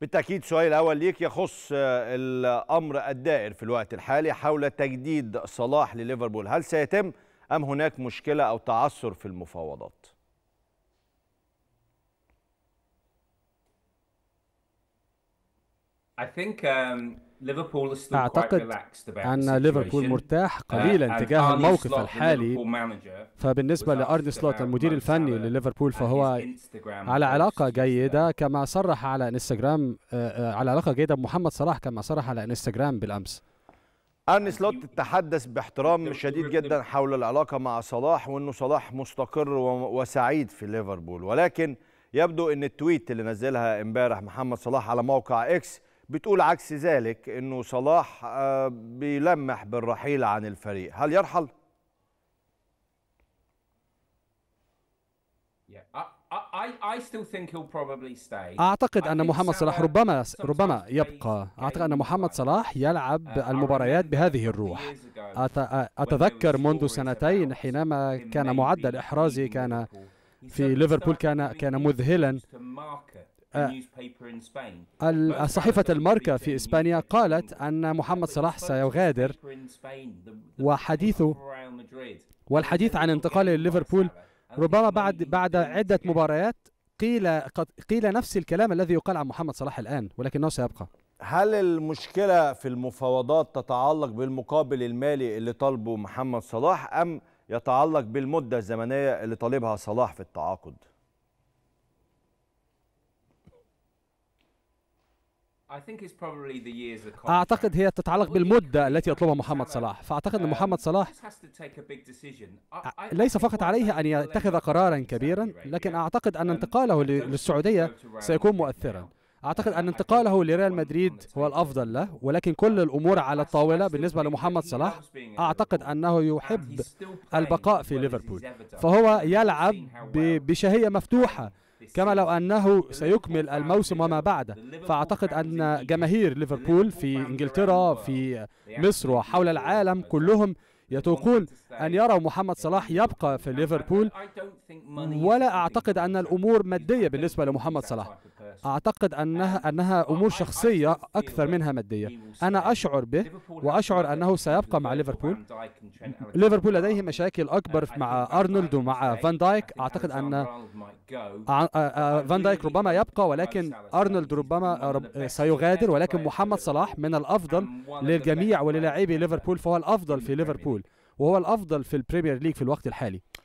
بالتأكيد سؤال الأول ليك يخص آه، الأمر الدائر في الوقت الحالي حول تجديد صلاح لليفربول هل سيتم أم هناك مشكلة أو تعثر في المفاوضات؟ I think um, أعتقد أن ليفربول مرتاح uh, قليلا تجاه الموقف الحالي فبالنسبة لأرني سلوت المدير الفني لليفربول فهو على علاقة جيدة كما صرح على انستغرام آه، آه، على علاقة جيدة بمحمد صلاح كما صرح على انستغرام بالأمس أرني سلوت تحدث باحترام شديد جدا حول العلاقة مع صلاح وأنه صلاح مستقر وسعيد في ليفربول ولكن يبدو أن التويت اللي نزلها امبارح محمد صلاح على موقع إكس بتقول عكس ذلك انه صلاح آه، بيلمح بالرحيل عن الفريق هل يرحل أعتقد أن محمد صلاح ربما ربما يبقى أعتقد أن محمد صلاح يلعب uh, المباريات بهذه الروح أتذكر منذ سنتين حينما كان معدل إحرازي كان في ليفربول كان كان مذهلا آه، آه، صحيفة الماركا في إسبانيا قالت أن محمد صلاح سيغادر وحديثه والحديث عن انتقاله لليفربول ربما بعد بعد عدة مباريات قيل قد قيل نفس الكلام الذي يقال عن محمد صلاح الآن ولكنه سيبقى هل المشكلة في المفاوضات تتعلق بالمقابل المالي اللي طالبه محمد صلاح أم يتعلق بالمدة الزمنية اللي طالبها صلاح في التعاقد؟ أعتقد هي تتعلق بالمدة التي يطلبها محمد uh, صلاح فأعتقد أن uh, محمد صلاح ليس فقط عليه أن يتخذ قرارا كبيرا لكن أعتقد أن انتقاله للسعودية سيكون مؤثرا أعتقد أن انتقاله لريال مدريد هو الأفضل له ولكن uh, كل الأمور على الطاولة بالنسبة لمحمد صلاح أعتقد أنه يحب البقاء في ليفربول فهو يلعب بشهية مفتوحة كما لو أنه سيكمل الموسم وما بعده فأعتقد أن جماهير ليفربول في إنجلترا في مصر وحول العالم كلهم يتوقون أن يروا محمد صلاح يبقى في ليفربول ولا أعتقد أن الأمور مادية بالنسبة لمحمد صلاح أعتقد أنها, أنها أمور شخصية أكثر منها مادية أنا أشعر به وأشعر أنه سيبقى مع ليفربول ليفربول لديه مشاكل أكبر مع أرنولد ومع فان دايك أعتقد أن فان دايك ربما يبقى ولكن أرنولد ربما سيغادر ولكن محمد صلاح من الأفضل للجميع وللاعبي ليفربول فهو الأفضل في ليفربول وهو الافضل في البريمير ليج في الوقت الحالي